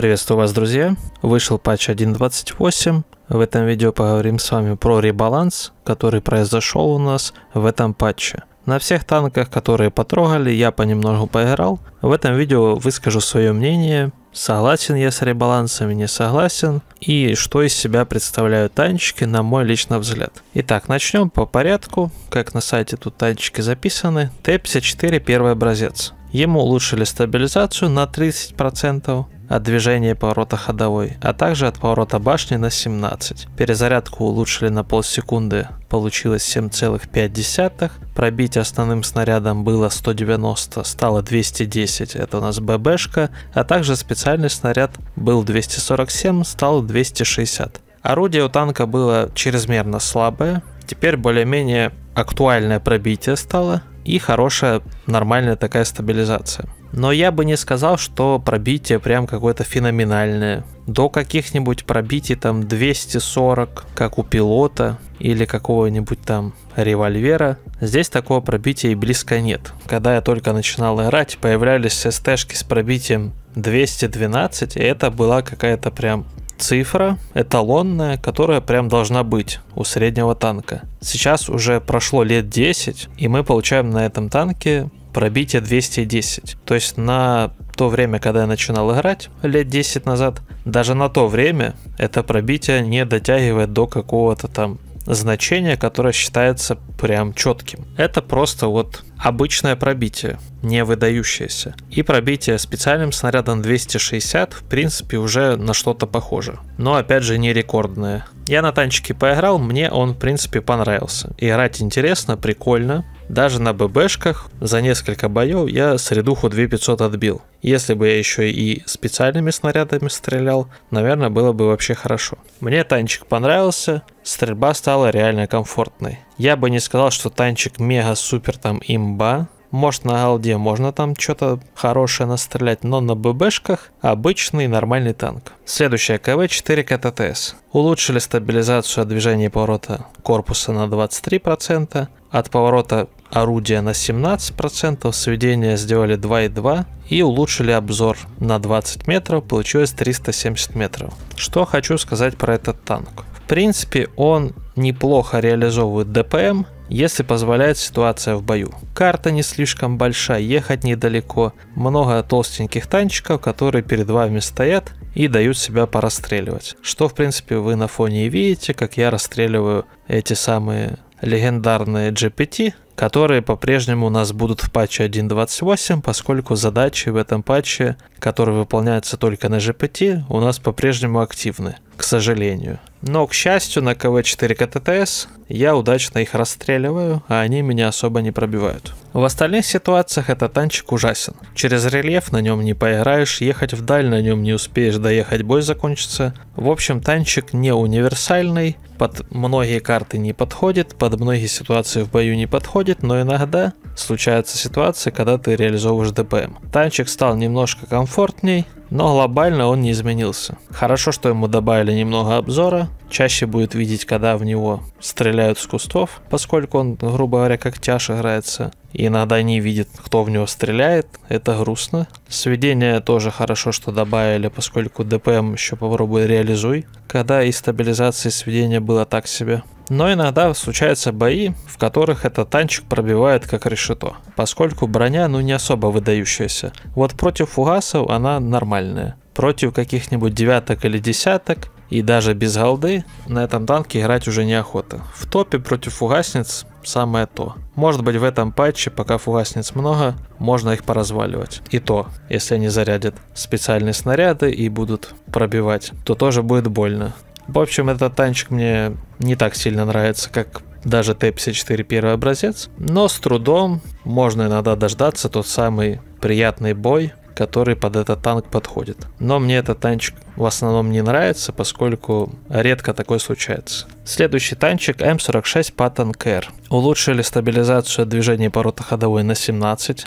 Приветствую вас, друзья! Вышел патч 1.28. В этом видео поговорим с вами про ребаланс, который произошел у нас в этом патче. На всех танках, которые потрогали, я понемногу поиграл. В этом видео выскажу свое мнение, согласен я с ребалансами, не согласен, и что из себя представляют танчики, на мой личный взгляд. Итак, начнем по порядку, как на сайте тут танчики записаны. Т-54 первый образец. Ему улучшили стабилизацию на 30%, от движения поворота ходовой, а также от поворота башни на 17. Перезарядку улучшили на полсекунды, получилось 7,5. Пробить основным снарядом было 190, стало 210, это у нас ББшка, а также специальный снаряд был 247, стал 260. Орудие у танка было чрезмерно слабое, теперь более-менее актуальное пробитие стало и хорошая нормальная такая стабилизация. Но я бы не сказал, что пробитие прям какое-то феноменальное. До каких-нибудь пробитий там 240, как у пилота или какого-нибудь там револьвера, здесь такого пробития и близко нет. Когда я только начинал играть, появлялись СТшки с пробитием 212, и это была какая-то прям цифра эталонная, которая прям должна быть у среднего танка. Сейчас уже прошло лет 10, и мы получаем на этом танке пробитие 210. То есть на то время, когда я начинал играть, лет 10 назад, даже на то время это пробитие не дотягивает до какого-то там значения, которое считается прям четким. Это просто вот обычное пробитие, не выдающееся. И пробитие специальным снарядом 260, в принципе, уже на что-то похоже. Но опять же не рекордное. Я на танчике поиграл, мне он, в принципе, понравился. Играть интересно, прикольно. Даже на ББшках за несколько боев я средуху 2500 отбил. Если бы я еще и специальными снарядами стрелял, наверное, было бы вообще хорошо. Мне танчик понравился, стрельба стала реально комфортной. Я бы не сказал, что танчик мега-супер там имба, может, на Алде можно там что-то хорошее настрелять, но на ББшках обычный нормальный танк. Следующая КВ-4 КТТС. Улучшили стабилизацию от движения поворота корпуса на 23%, от поворота орудия на 17%, сведения сделали 2,2 и улучшили обзор на 20 метров, получилось 370 метров. Что хочу сказать про этот танк принципе, он неплохо реализовывает ДПМ, если позволяет ситуация в бою. Карта не слишком большая, ехать недалеко, много толстеньких танчиков, которые перед вами стоят и дают себя порастреливать. Что, в принципе, вы на фоне и видите, как я расстреливаю эти самые легендарные GPT, которые по-прежнему у нас будут в патче 1.28, поскольку задачи в этом патче, которые выполняются только на GPT, у нас по-прежнему активны, к сожалению. Но, к счастью, на КВ-4 КТТС я удачно их расстреливаю, а они меня особо не пробивают. В остальных ситуациях этот танчик ужасен. Через рельеф на нем не поиграешь, ехать вдаль на нем не успеешь, доехать бой закончится. В общем, танчик не универсальный, под многие карты не подходит, под многие ситуации в бою не подходит, происходит, но иногда случаются ситуации, когда ты реализовываешь ДПМ. Танчик стал немножко комфортней, но глобально он не изменился. Хорошо, что ему добавили немного обзора, чаще будет видеть, когда в него стреляют с кустов, поскольку он, грубо говоря, как тяж играется. И иногда не видит, кто в него стреляет, это грустно. Сведение тоже хорошо, что добавили, поскольку ДПМ еще попробуй реализуй, когда и стабилизации сведения было так себе. Но иногда случаются бои, в которых этот танчик пробивает как решето, поскольку броня ну не особо выдающаяся. Вот против фугасов она нормальная. Против каких-нибудь девяток или десяток и даже без голды на этом танке играть уже неохота. В топе против фугасниц самое то. Может быть в этом патче, пока фугасниц много, можно их поразваливать. И то, если они зарядят специальные снаряды и будут пробивать, то тоже будет больно. В общем, этот танчик мне не так сильно нравится, как даже Т-54 первый образец, но с трудом можно иногда дождаться тот самый приятный бой, который под этот танк подходит. Но мне этот танчик в основном не нравится, поскольку редко такое случается. Следующий танчик М46 Pattern Care. Улучшили стабилизацию движения по ротоходовой на 17,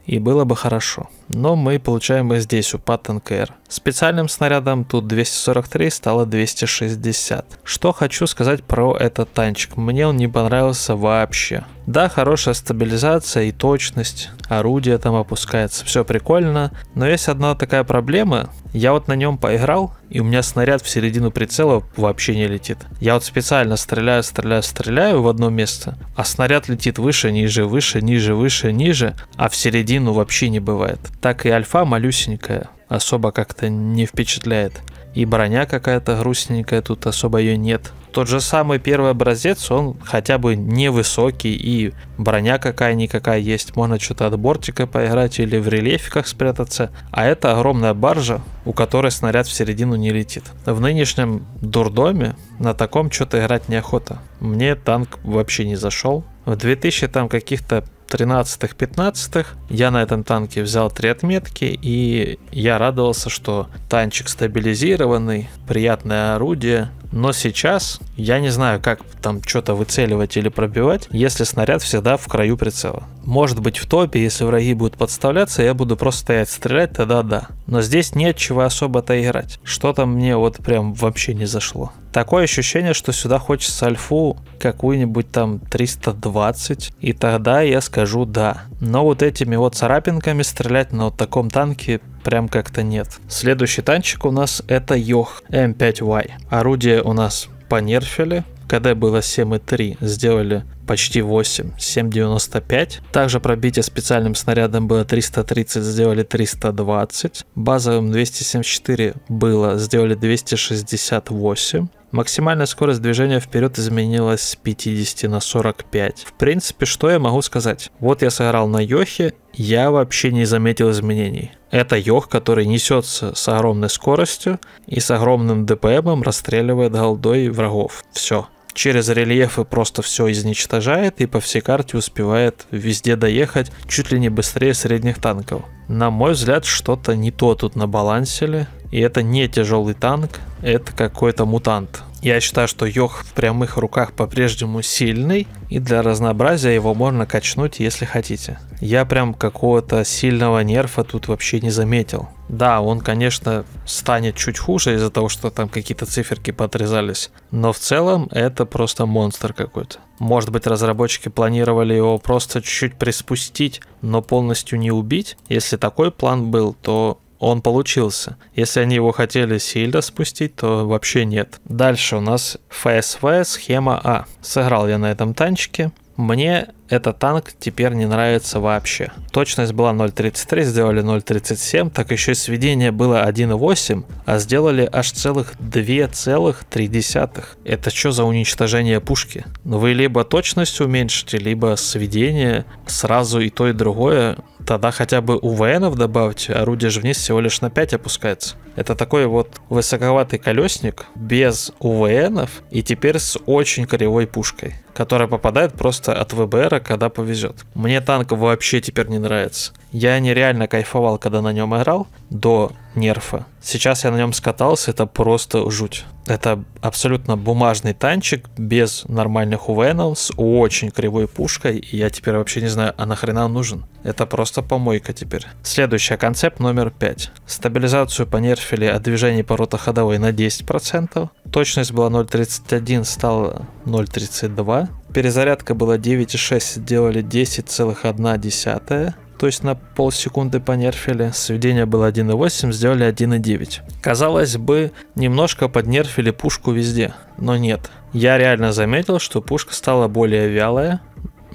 и было бы хорошо. Но мы получаем и здесь у упад НКР. Специальным снарядом тут 243 стало 260. Что хочу сказать про этот танчик. Мне он не понравился вообще. Да, хорошая стабилизация и точность, орудие там опускается, все прикольно, но есть одна такая проблема, я вот на нем поиграл, и у меня снаряд в середину прицела вообще не летит. Я вот специально стреляю, стреляю, стреляю в одно место, а снаряд летит выше, ниже, выше, ниже, выше, ниже, а в середину ну вообще не бывает. Так и альфа малюсенькая, особо как-то не впечатляет. И броня какая-то грустненькая, тут особо ее нет. Тот же самый первый образец, он хотя бы невысокий, и броня какая-никакая есть. Можно что-то от бортика поиграть или в рельефиках спрятаться. А это огромная баржа, у которой снаряд в середину не летит. В нынешнем дурдоме на таком что-то играть неохота. Мне танк вообще не зашел. В 2000 там каких-то 13-15. Я на этом танке взял три отметки, и я радовался, что танчик стабилизированный, приятное орудие, но сейчас я не знаю, как там что-то выцеливать или пробивать, если снаряд всегда в краю прицела. Может быть в топе, если враги будут подставляться, я буду просто стоять стрелять, тогда да. Но здесь нет чего особо-то играть. Что-то мне вот прям вообще не зашло. Такое ощущение, что сюда хочется альфу какую-нибудь там 320, и тогда я скажу да. Но вот этими вот царапинками стрелять на вот таком танке прям как-то нет. Следующий танчик у нас это Йох М5Y. Орудие у нас понерфили, КД было 7,3, сделали почти 8, 7,95. Также пробитие специальным снарядом было 330, сделали 320. Базовым 274 было, сделали 268. Максимальная скорость движения вперед изменилась с 50 на 45. В принципе, что я могу сказать? Вот я сыграл на Йохе, я вообще не заметил изменений. Это Йох, который несется с огромной скоростью и с огромным ДПМом расстреливает голдой врагов. Все через рельефы просто все изничтожает и по всей карте успевает везде доехать чуть ли не быстрее средних танков. На мой взгляд, что-то не то тут на балансили. И это не тяжелый танк, это какой-то мутант. Я считаю, что Йох в прямых руках по-прежнему сильный, и для разнообразия его можно качнуть, если хотите. Я прям какого-то сильного нерфа тут вообще не заметил. Да, он, конечно, станет чуть хуже из-за того, что там какие-то циферки подрезались. Но в целом это просто монстр какой-то. Может быть, разработчики планировали его просто чуть-чуть приспустить, но полностью не убить. Если такой план был, то он получился. Если они его хотели сильно спустить, то вообще нет. Дальше у нас ФСВ схема А. Сыграл я на этом танчике. Мне этот танк теперь не нравится вообще. Точность была 0.33, сделали 0.37, так еще и сведение было 1.8, а сделали аж целых 2,3. Это что за уничтожение пушки? Ну, вы либо точность уменьшите, либо сведение сразу и то и другое Тогда хотя бы УВНов добавьте, а орудие же вниз всего лишь на 5 опускается. Это такой вот высоковатый колесник без УВНов и теперь с очень кривой пушкой, которая попадает просто от ВБРа, когда повезет. Мне танк вообще теперь не нравится. Я нереально кайфовал, когда на нем играл до нерфа. Сейчас я на нем скатался, это просто жуть. Это абсолютно бумажный танчик без нормальных увенов с очень кривой пушкой. И я теперь вообще не знаю, а нахрена он нужен? Это просто помойка теперь. Следующий концепт номер 5. Стабилизацию понерфили от движений по ходовой на 10%. Точность была 0.31, стала 0.32. Перезарядка была 9.6, сделали 10,1 то есть на полсекунды понерфили. Сведение было 1.8, сделали 1.9. Казалось бы, немножко поднерфили пушку везде, но нет. Я реально заметил, что пушка стала более вялая,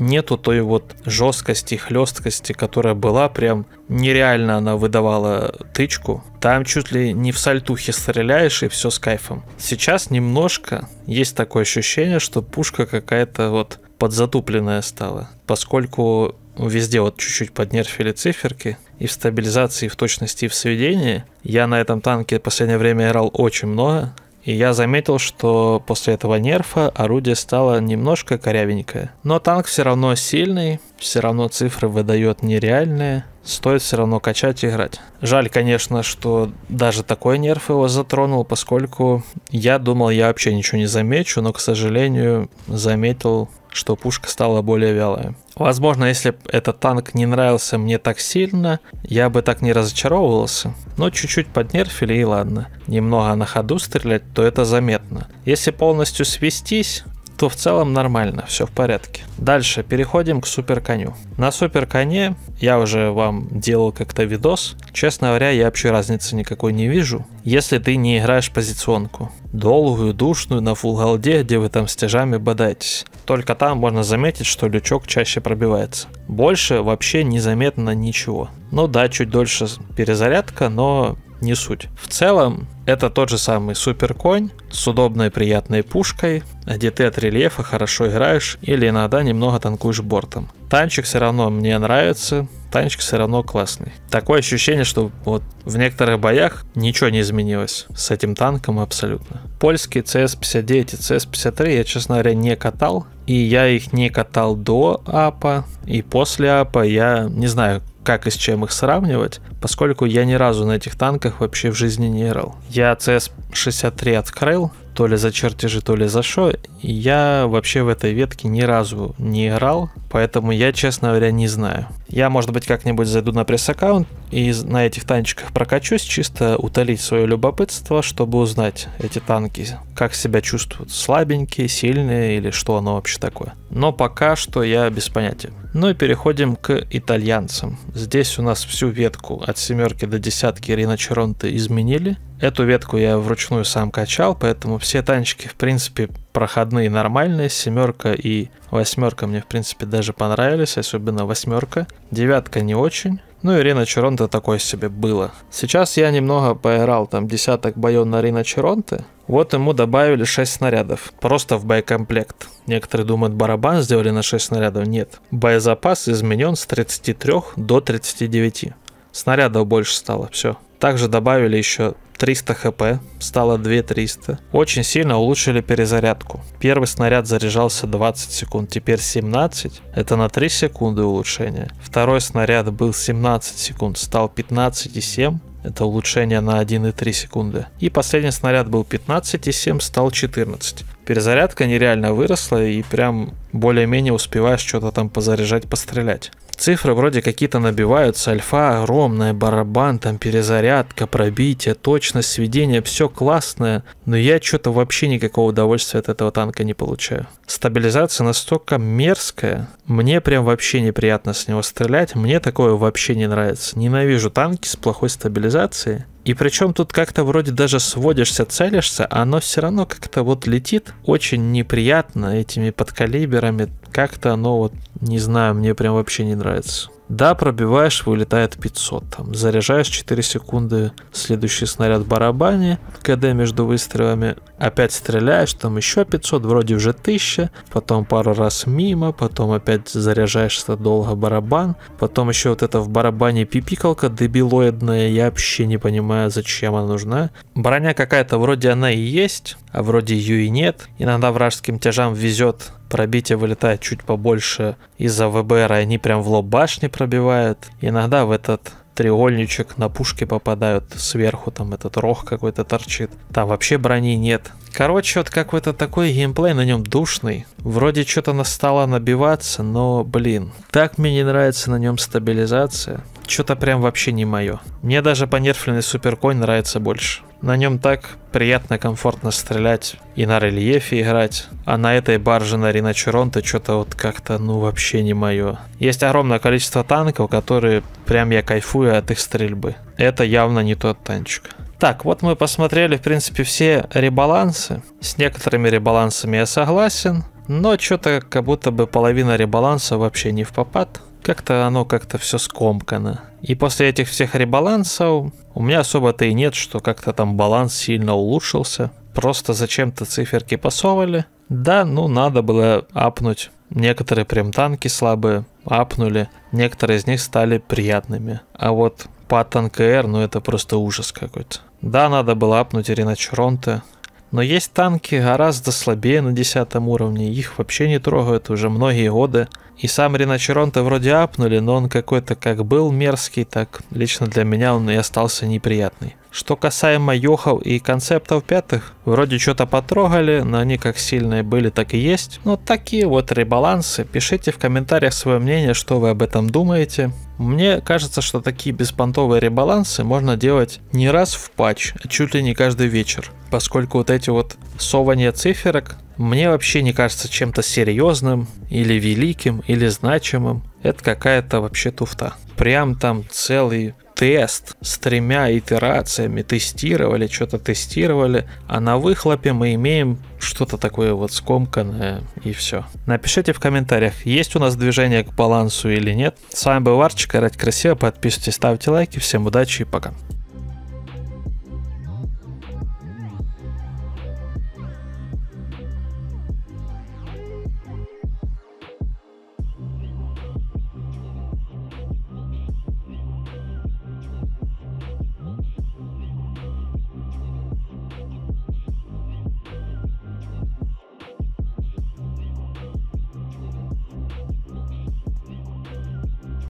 нету той вот жесткости, хлесткости, которая была, прям нереально она выдавала тычку. Там чуть ли не в сальтухе стреляешь и все с кайфом. Сейчас немножко есть такое ощущение, что пушка какая-то вот подзатупленная стала, поскольку везде вот чуть-чуть поднерфили циферки, и в стабилизации, и в точности, и в сведении. Я на этом танке в последнее время играл очень много, и я заметил, что после этого нерфа орудие стало немножко корявенькое. Но танк все равно сильный, все равно цифры выдает нереальные, стоит все равно качать и играть. Жаль, конечно, что даже такой нерф его затронул, поскольку я думал, я вообще ничего не замечу, но, к сожалению, заметил что пушка стала более вялая. Возможно, если бы этот танк не нравился мне так сильно, я бы так не разочаровывался. Но чуть-чуть поднерфили и ладно. Немного на ходу стрелять, то это заметно. Если полностью свестись, то в целом нормально, все в порядке. Дальше переходим к суперконю. На суперконе я уже вам делал как-то видос. Честно говоря, я вообще разницы никакой не вижу. Если ты не играешь позиционку. Долгую, душную, на фулголде, где вы там стяжами бодаетесь. Только там можно заметить, что лючок чаще пробивается. Больше вообще незаметно ничего. Ну да, чуть дольше перезарядка, но не суть. В целом, это тот же самый суперконь с удобной приятной пушкой, где ты от рельефа хорошо играешь или иногда немного танкуешь бортом. Танчик все равно мне нравится, танчик все равно классный. Такое ощущение, что вот в некоторых боях ничего не изменилось с этим танком абсолютно. Польский CS-59 и CS-53 я, честно говоря, не катал. И я их не катал до апа, и после апа. Я не знаю, как и с чем их сравнивать, поскольку я ни разу на этих танках вообще в жизни не играл. Я CS63 открыл, то ли за чертежи, то ли за что. Я вообще в этой ветке ни разу не играл, поэтому я, честно говоря, не знаю. Я, может быть, как-нибудь зайду на пресс-аккаунт и на этих танчиках прокачусь, чисто утолить свое любопытство, чтобы узнать эти танки, как себя чувствуют, слабенькие, сильные или что оно вообще такое. Но пока что я без понятия. Ну и переходим к итальянцам. Здесь у нас всю ветку от семерки до десятки Рина Черонты изменили. Эту ветку я вручную сам качал, поэтому все танчики, в принципе, проходные нормальные. Семерка и восьмерка мне, в принципе, даже понравились, особенно восьмерка. Девятка не очень. Ну и Рина Черонта такое себе было. Сейчас я немного поиграл там десяток боев на Рина Черонте. Вот ему добавили 6 снарядов. Просто в боекомплект. Некоторые думают, барабан сделали на 6 снарядов. Нет. Боезапас изменен с 33 до 39. Снарядов больше стало, все. Также добавили еще 300 хп, стало 2300. Очень сильно улучшили перезарядку. Первый снаряд заряжался 20 секунд, теперь 17. Это на 3 секунды улучшение. Второй снаряд был 17 секунд, стал 15,7. Это улучшение на 1,3 секунды. И последний снаряд был 15,7, стал 14. Перезарядка нереально выросла и прям более-менее успеваешь что-то там позаряжать, пострелять. Цифры вроде какие-то набиваются, альфа огромная, барабан, там перезарядка, пробитие, точность, сведение, все классное, но я что-то вообще никакого удовольствия от этого танка не получаю. Стабилизация настолько мерзкая, мне прям вообще неприятно с него стрелять, мне такое вообще не нравится. Ненавижу танки с плохой стабилизацией, цивилизации. И причем тут как-то вроде даже сводишься, целишься, а оно все равно как-то вот летит очень неприятно этими подкалиберами. Как-то оно вот, не знаю, мне прям вообще не нравится. Да, пробиваешь, вылетает 500. Там, заряжаешь 4 секунды, следующий снаряд барабане, КД между выстрелами, опять стреляешь, там еще 500, вроде уже 1000, потом пару раз мимо, потом опять заряжаешься долго барабан, потом еще вот это в барабане пипикалка дебилоидная, я вообще не понимаю, зачем она нужна. Броня какая-то вроде она и есть, а вроде ее и нет. Иногда вражеским тяжам везет, пробитие вылетает чуть побольше из-за ВБР, и они прям в лоб башни пробивают. Иногда в этот треугольничек на пушке попадают сверху, там этот рог какой-то торчит. Там вообще брони нет. Короче, вот какой-то такой геймплей на нем душный. Вроде что-то она набиваться, но, блин, так мне не нравится на нем стабилизация. Что-то прям вообще не мое. Мне даже понерфленный суперконь нравится больше. На нем так приятно, комфортно стрелять и на рельефе играть. А на этой барже на Риначеронте что-то вот как-то, ну, вообще не мое. Есть огромное количество танков, которые прям я кайфую от их стрельбы. Это явно не тот танчик. Так, вот мы посмотрели, в принципе, все ребалансы. С некоторыми ребалансами я согласен, но что-то как будто бы половина ребаланса вообще не в попад. Как-то оно как-то все скомкано. И после этих всех ребалансов у меня особо-то и нет, что как-то там баланс сильно улучшился. Просто зачем-то циферки посовали. Да, ну надо было апнуть. Некоторые прям танки слабые апнули, некоторые из них стали приятными. А вот по КР, ну это просто ужас какой-то. Да, надо было апнуть Ириначронте, но есть танки гораздо слабее на 10 уровне, их вообще не трогают уже многие годы. И сам Риночерон-то вроде апнули, но он какой-то как был мерзкий, так лично для меня он и остался неприятный. Что касаемо юхов и концептов пятых, вроде что-то потрогали, но они как сильные были, так и есть. Но ну, такие вот ребалансы. Пишите в комментариях свое мнение, что вы об этом думаете. Мне кажется, что такие беспонтовые ребалансы можно делать не раз в патч, а чуть ли не каждый вечер. Поскольку вот эти вот сования циферок, мне вообще не кажется чем-то серьезным или великим или значимым. Это какая-то вообще туфта. Прям там целый тест с тремя итерациями тестировали, что-то тестировали, а на выхлопе мы имеем что-то такое вот скомканное и все. Напишите в комментариях, есть у нас движение к балансу или нет. С вами был Варчик, играть красиво, подписывайтесь, ставьте лайки, всем удачи и пока.